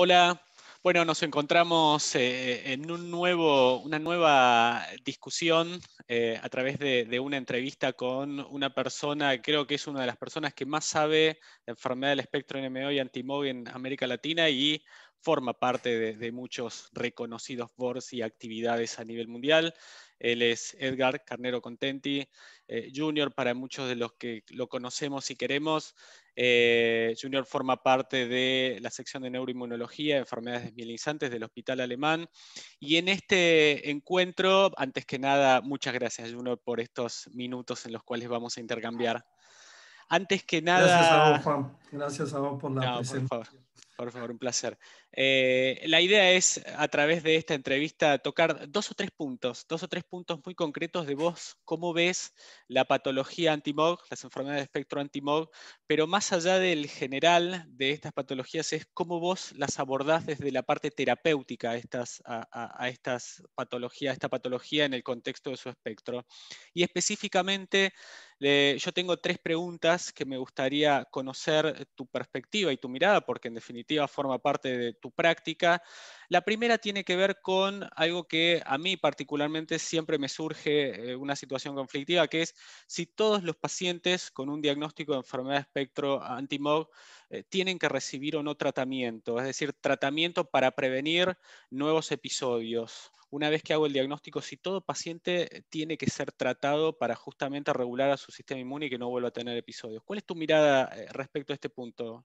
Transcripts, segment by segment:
Hola, bueno, nos encontramos eh, en un nuevo, una nueva discusión eh, a través de, una entrevista con una persona, creo que es una de las personas que más sabe de enfermedad del espectro NMO y antimog en América Latina y forma parte de, muchos reconocidos boards y actividades a nivel mundial. Él es Edgar Carnero Contenti, eh, Junior para muchos de los que lo conocemos y queremos. Eh, junior forma parte de la sección de neuroinmunología, enfermedades desmielinizantes del Hospital Alemán. Y en este encuentro, antes que nada, muchas gracias Junior por estos minutos en los cuales vamos a intercambiar. Antes que nada... Gracias a vos, Juan. Gracias a vos por la por favor, un placer. Eh, la idea es, a través de esta entrevista, tocar dos o tres puntos, dos o tres puntos muy concretos de vos, cómo ves la patología antimog, las enfermedades de espectro antimog, pero más allá del general de estas patologías, es cómo vos las abordás desde la parte terapéutica a estas, a, a estas patologías, esta patología en el contexto de su espectro. Y específicamente, yo tengo tres preguntas que me gustaría conocer tu perspectiva y tu mirada, porque en definitiva forma parte de tu práctica. La primera tiene que ver con algo que a mí particularmente siempre me surge eh, una situación conflictiva, que es si todos los pacientes con un diagnóstico de enfermedad de espectro antimog eh, tienen que recibir o no tratamiento, es decir, tratamiento para prevenir nuevos episodios una vez que hago el diagnóstico, si todo paciente tiene que ser tratado para justamente regular a su sistema inmune y que no vuelva a tener episodios. ¿Cuál es tu mirada eh, respecto a este punto?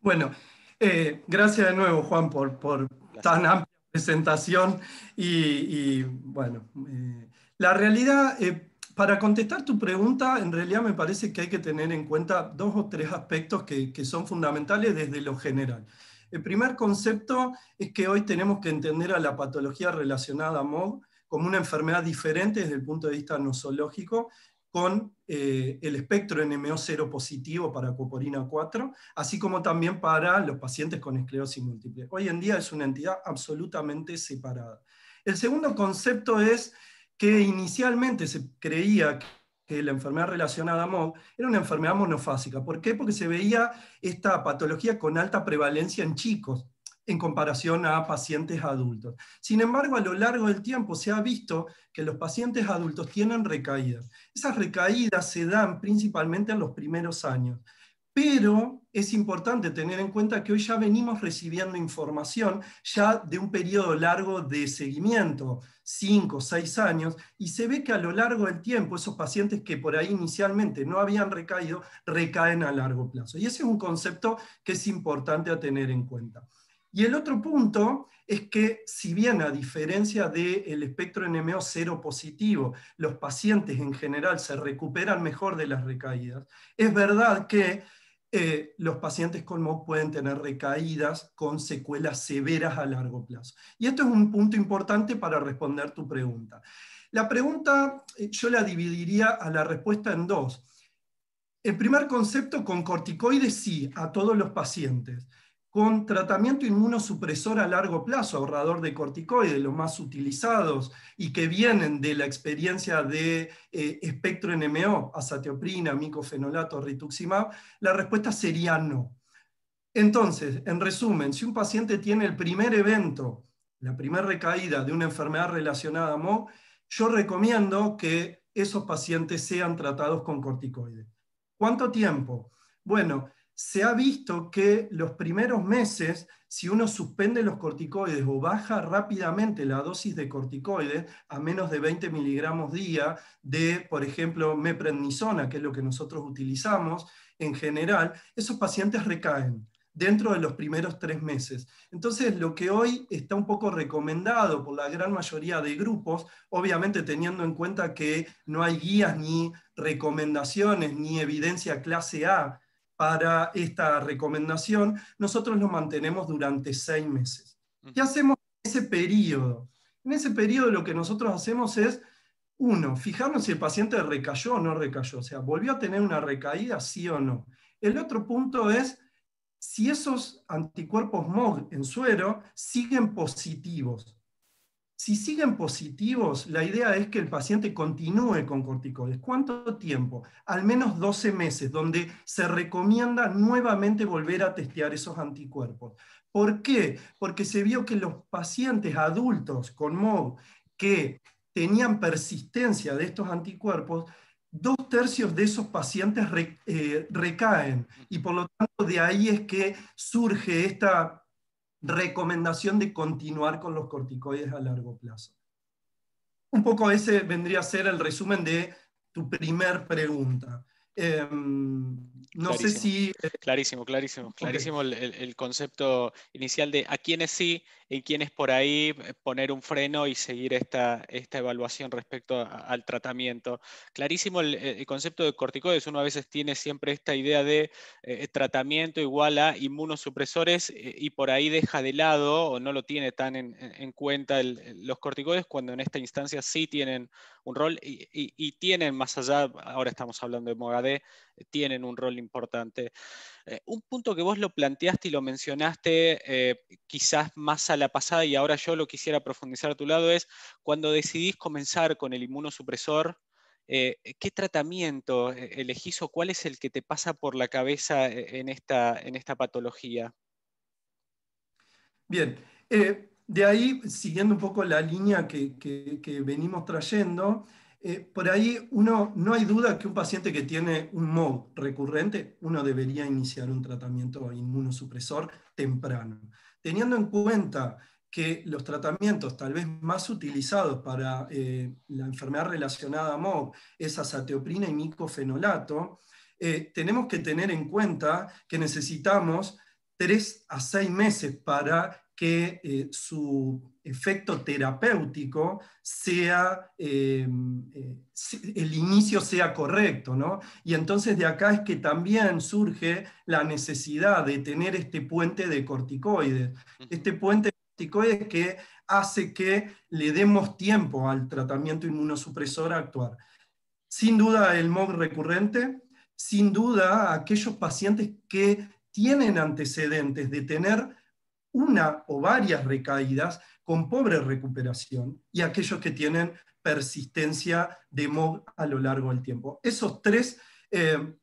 Bueno, eh, gracias de nuevo, Juan, por, por tan amplia presentación. Y, bueno, eh, la realidad, para contestar tu pregunta, en realidad me parece que hay que tener en cuenta dos o tres aspectos que son fundamentales desde lo general. El primer concepto es que hoy tenemos que entender a la patología relacionada a MOB como una enfermedad diferente desde el punto de vista nosológico, con eh, el espectro NMO0 positivo para coporina 4, así como también para los pacientes con esclerosis múltiple. Hoy en día es una entidad absolutamente separada. El segundo concepto es que inicialmente se creía que que la enfermedad relacionada a MOV, era una enfermedad monofásica. ¿Por qué? Porque se veía esta patología con alta prevalencia en chicos en comparación a pacientes adultos. Sin embargo, a lo largo del tiempo se ha visto que los pacientes adultos tienen recaídas. Esas recaídas se dan principalmente en los primeros años. Pero es importante tener en cuenta que hoy ya venimos recibiendo información ya de un periodo largo de seguimiento, cinco seis años, y se ve que a lo largo del tiempo esos pacientes que por ahí inicialmente no habían recaído, recaen a largo plazo. Y ese es un concepto que es importante a tener en cuenta. Y el otro punto es que si bien a diferencia del de espectro NMO cero positivo, los pacientes en general se recuperan mejor de las recaídas, es verdad que eh, los pacientes con MOC pueden tener recaídas con secuelas severas a largo plazo. Y esto es un punto importante para responder tu pregunta. La pregunta eh, yo la dividiría a la respuesta en dos. El primer concepto con corticoides sí, a todos los pacientes con tratamiento inmunosupresor a largo plazo, ahorrador de corticoides, los más utilizados y que vienen de la experiencia de eh, espectro NMO, azatioprina, micofenolato, rituximab, la respuesta sería no. Entonces, en resumen, si un paciente tiene el primer evento, la primera recaída de una enfermedad relacionada a MO, yo recomiendo que esos pacientes sean tratados con corticoides. ¿Cuánto tiempo? Bueno, se ha visto que los primeros meses, si uno suspende los corticoides o baja rápidamente la dosis de corticoides a menos de 20 miligramos día de, por ejemplo, meprednisona, que es lo que nosotros utilizamos en general, esos pacientes recaen dentro de los primeros tres meses. Entonces, lo que hoy está un poco recomendado por la gran mayoría de grupos, obviamente teniendo en cuenta que no hay guías ni recomendaciones ni evidencia clase A para esta recomendación, nosotros lo mantenemos durante seis meses. ¿Qué hacemos en ese periodo? En ese periodo lo que nosotros hacemos es, uno, fijarnos si el paciente recayó o no recayó, o sea, volvió a tener una recaída, sí o no. El otro punto es si esos anticuerpos MOG en suero siguen positivos. Si siguen positivos, la idea es que el paciente continúe con corticoides. ¿Cuánto tiempo? Al menos 12 meses, donde se recomienda nuevamente volver a testear esos anticuerpos. ¿Por qué? Porque se vio que los pacientes adultos con MOV que tenían persistencia de estos anticuerpos, dos tercios de esos pacientes eh, recaen y por lo tanto de ahí es que surge esta recomendación de continuar con los corticoides a largo plazo. Un poco ese vendría a ser el resumen de tu primer pregunta. Em, no sé si... Eh, clarísimo, clarísimo, clarísimo el, concepto inicial de a quiénes sí, en quiénes por ahí eh, poner un freno y seguir esta, esta evaluación respecto al tratamiento. Clarísimo el, concepto de corticoides, uno a veces tiene siempre esta idea de eh, tratamiento igual a inmunosupresores y por ahí deja de lado o no lo tiene tan en, cuenta los corticoides cuando en esta instancia sí tienen un rol y, tienen más allá, ahora estamos hablando de Mogadén, eh, tienen un rol importante. Eh, un punto que vos lo planteaste y lo mencionaste eh, quizás más a la pasada y ahora yo lo quisiera profundizar a tu lado es cuando decidís comenzar con el inmunosupresor, ¿qué tratamiento elegís o cuál es el que te pasa por la cabeza en esta, en esta patología? Bien, de ahí, siguiendo un poco la línea que venimos trayendo, eh, por ahí uno, no hay duda que un paciente que tiene un MOB recurrente, uno debería iniciar un tratamiento inmunosupresor temprano. Teniendo en cuenta que los tratamientos tal vez más utilizados para eh, la enfermedad relacionada a MOB es azateoprina y micofenolato, eh, tenemos que tener en cuenta que necesitamos tres a seis meses para que eh, su efecto terapéutico sea, eh, eh, el inicio sea correcto, ¿no? Y entonces de acá es que también surge la necesidad de tener este puente de corticoides. Este puente de corticoides que hace que le demos tiempo al tratamiento inmunosupresor a actuar. Sin duda el MOG recurrente, sin duda aquellos pacientes que tienen antecedentes de tener una o varias recaídas con pobre recuperación y aquellos que tienen persistencia de MOG a lo largo del tiempo. Esos tres eh,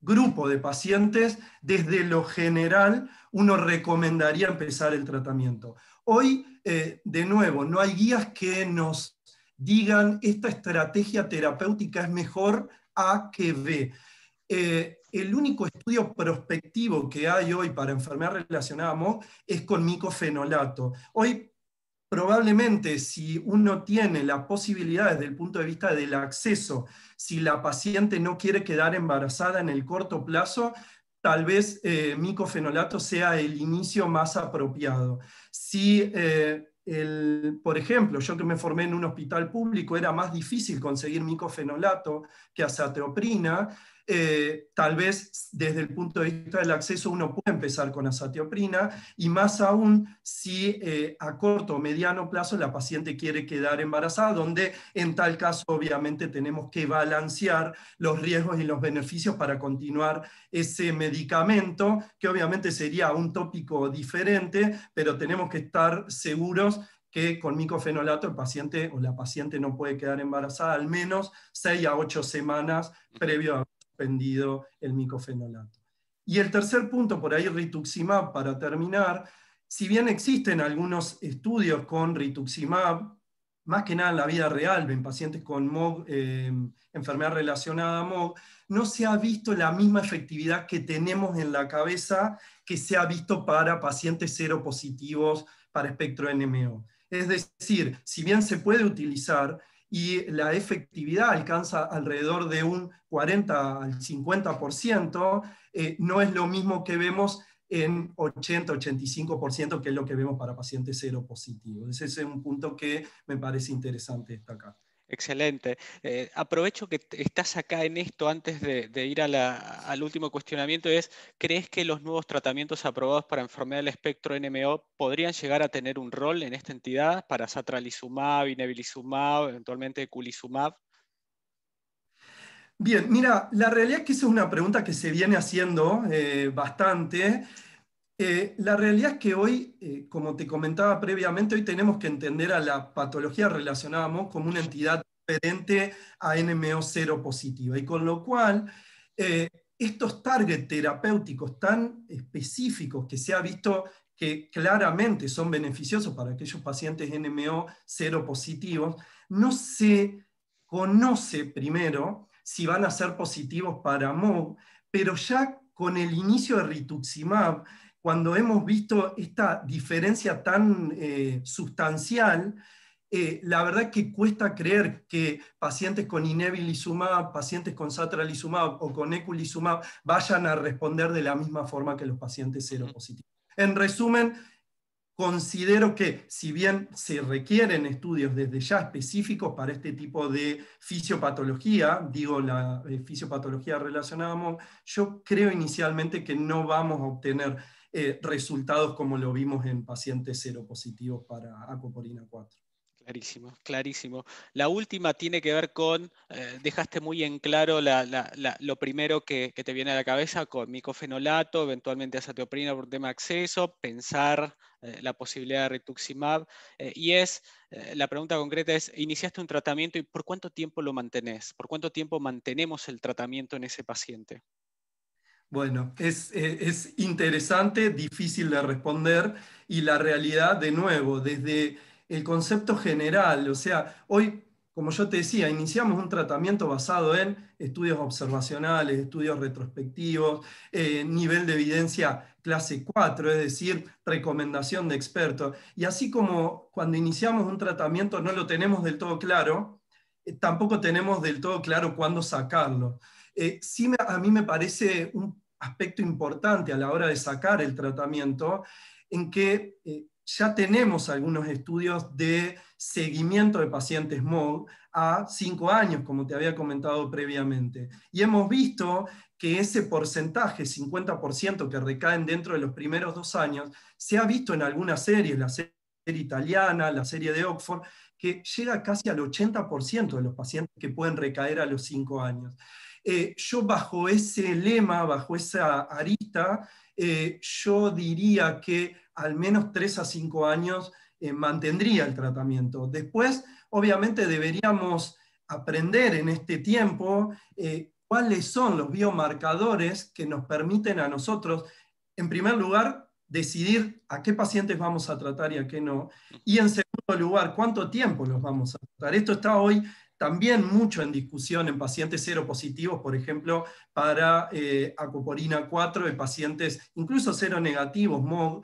grupos de pacientes, desde lo general, uno recomendaría empezar el tratamiento. Hoy, eh, de nuevo, no hay guías que nos digan esta estrategia terapéutica es mejor A que B. Eh, el único estudio prospectivo que hay hoy para enfermedad relacionada es con micofenolato. Hoy, probablemente, si uno tiene las posibilidades desde el punto de vista del acceso, si la paciente no quiere quedar embarazada en el corto plazo, tal vez eh, micofenolato sea el inicio más apropiado. Si eh, por ejemplo, yo que me formé en un hospital público, era más difícil conseguir micofenolato que azateoprina. Eh, tal vez desde el punto de vista del acceso uno puede empezar con azatioprina y más aún si eh, a corto o mediano plazo la paciente quiere quedar embarazada, donde en tal caso obviamente tenemos que balancear los riesgos y los beneficios para continuar ese medicamento, que obviamente sería un tópico diferente, pero tenemos que estar seguros que con micofenolato el paciente o la paciente no puede quedar embarazada al menos 6 a 8 semanas previo a el micofenolato. Y el tercer punto, por ahí rituximab, para terminar, si bien existen algunos estudios con rituximab, más que nada en la vida real, en pacientes con MOG, eh, enfermedad relacionada a MOG, no se ha visto la misma efectividad que tenemos en la cabeza que se ha visto para pacientes seropositivos para espectro NMO. Es decir, si bien se puede utilizar, y la efectividad alcanza alrededor de un 40 al 50%, eh, no es lo mismo que vemos en 80-85%, que es lo que vemos para pacientes cero positivos. Ese es un punto que me parece interesante destacar. Excelente. Eh, aprovecho que estás acá en esto antes de, ir al último cuestionamiento, es, ¿crees que los nuevos tratamientos aprobados para enfermedad del espectro NMO podrían llegar a tener un rol en esta entidad para satralizumab, inebilizumab, eventualmente culizumab? Bien, mira, la realidad es que esa es una pregunta que se viene haciendo eh, bastante. Eh, la realidad es que hoy, eh, como te comentaba previamente, hoy tenemos que entender a la patología relacionada a como una entidad diferente a NMO0 positiva. Y con lo cual, eh, estos targets terapéuticos tan específicos que se ha visto que claramente son beneficiosos para aquellos pacientes nmo cero positivos, no se conoce primero si van a ser positivos para MOG, pero ya con el inicio de rituximab, cuando hemos visto esta diferencia tan eh, sustancial, eh, la verdad que cuesta creer que pacientes con inebilizumab, pacientes con satralizumab o con eculizumab vayan a responder de la misma forma que los pacientes seropositivos. En resumen, considero que si bien se requieren estudios desde ya específicos para este tipo de fisiopatología, digo la eh, fisiopatología relacionada yo creo inicialmente que no vamos a obtener eh, resultados como lo vimos en pacientes seropositivos para acoporina 4. Clarísimo, clarísimo. La última tiene que ver con, eh, dejaste muy en claro lo primero que, te viene a la cabeza con micofenolato, eventualmente azatioprina por tema acceso, pensar eh, la posibilidad de rituximab, y es, la pregunta concreta es, iniciaste un tratamiento y por cuánto tiempo lo mantenés, por cuánto tiempo mantenemos el tratamiento en ese paciente. Bueno, eh, es, interesante, difícil de responder y la realidad, de nuevo, desde el concepto general, o sea, hoy, como yo te decía, iniciamos un tratamiento basado en estudios observacionales, estudios retrospectivos, eh, nivel de evidencia clase 4, es decir, recomendación de expertos. Y así como cuando iniciamos un tratamiento no lo tenemos del todo claro, eh, tampoco tenemos del todo claro cuándo sacarlo. sí a mí me parece un aspecto importante a la hora de sacar el tratamiento, en que eh, ya tenemos algunos estudios de seguimiento de pacientes MOG a cinco años, como te había comentado previamente. Y hemos visto que ese porcentaje, 50% que recaen dentro de los primeros dos años, se ha visto en algunas series, la serie italiana, la serie de Oxford, que llega casi al 80% de los pacientes que pueden recaer a los cinco años. Eh, yo bajo ese lema, bajo esa arista, eh, yo diría que al menos 3 a 5 años eh, mantendría el tratamiento. Después, obviamente, deberíamos aprender en este tiempo cuáles son los biomarcadores que nos permiten a nosotros, en primer lugar, decidir a qué pacientes vamos a tratar y a qué no. Y en segundo lugar, cuánto tiempo los vamos a tratar. Esto está hoy también mucho en discusión en pacientes cero positivos, por ejemplo, para eh, acoporina 4 en pacientes incluso cero negativos, NMO,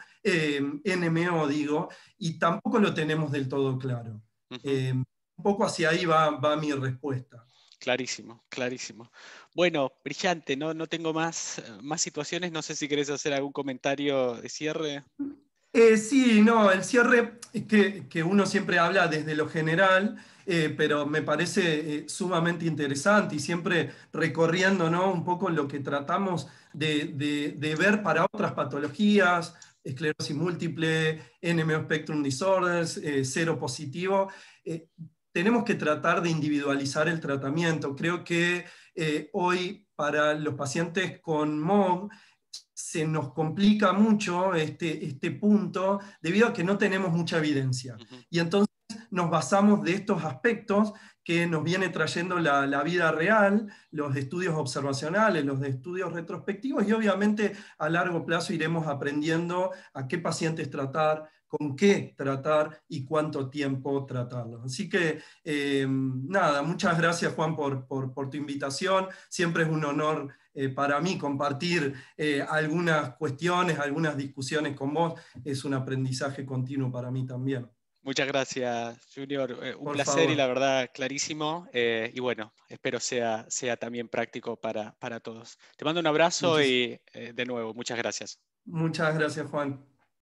eh, digo, y tampoco lo tenemos del todo claro. Eh, un poco hacia ahí va, mi respuesta. Clarísimo, clarísimo. Bueno, brillante, no, no tengo más, más situaciones, no sé si querés hacer algún comentario de cierre. Mm. Eh, sí, no, el cierre que, que, uno siempre habla desde lo general, eh, pero me parece eh, sumamente interesante y siempre recorriendo ¿no? un poco lo que tratamos de, ver para otras patologías, esclerosis múltiple, NMO Spectrum Disorders, cero positivo tenemos que tratar de individualizar el tratamiento. Creo que hoy para los pacientes con MOG se nos complica mucho este, este punto debido a que no tenemos mucha evidencia. Y entonces nos basamos de estos aspectos que nos viene trayendo la, vida real, los estudios observacionales, los estudios retrospectivos y obviamente a largo plazo iremos aprendiendo a qué pacientes tratar, con qué tratar y cuánto tiempo tratarlo. Así que eh, nada, muchas gracias Juan por tu invitación, siempre es un honor eh, para mí compartir eh, algunas cuestiones, algunas discusiones con vos, es un aprendizaje continuo para mí también. Muchas gracias, Junior. Eh, un placer y la verdad clarísimo. y bueno, espero sea, sea también práctico para, para todos. Te mando un abrazo y de nuevo, muchas gracias. Muchas gracias, Juan.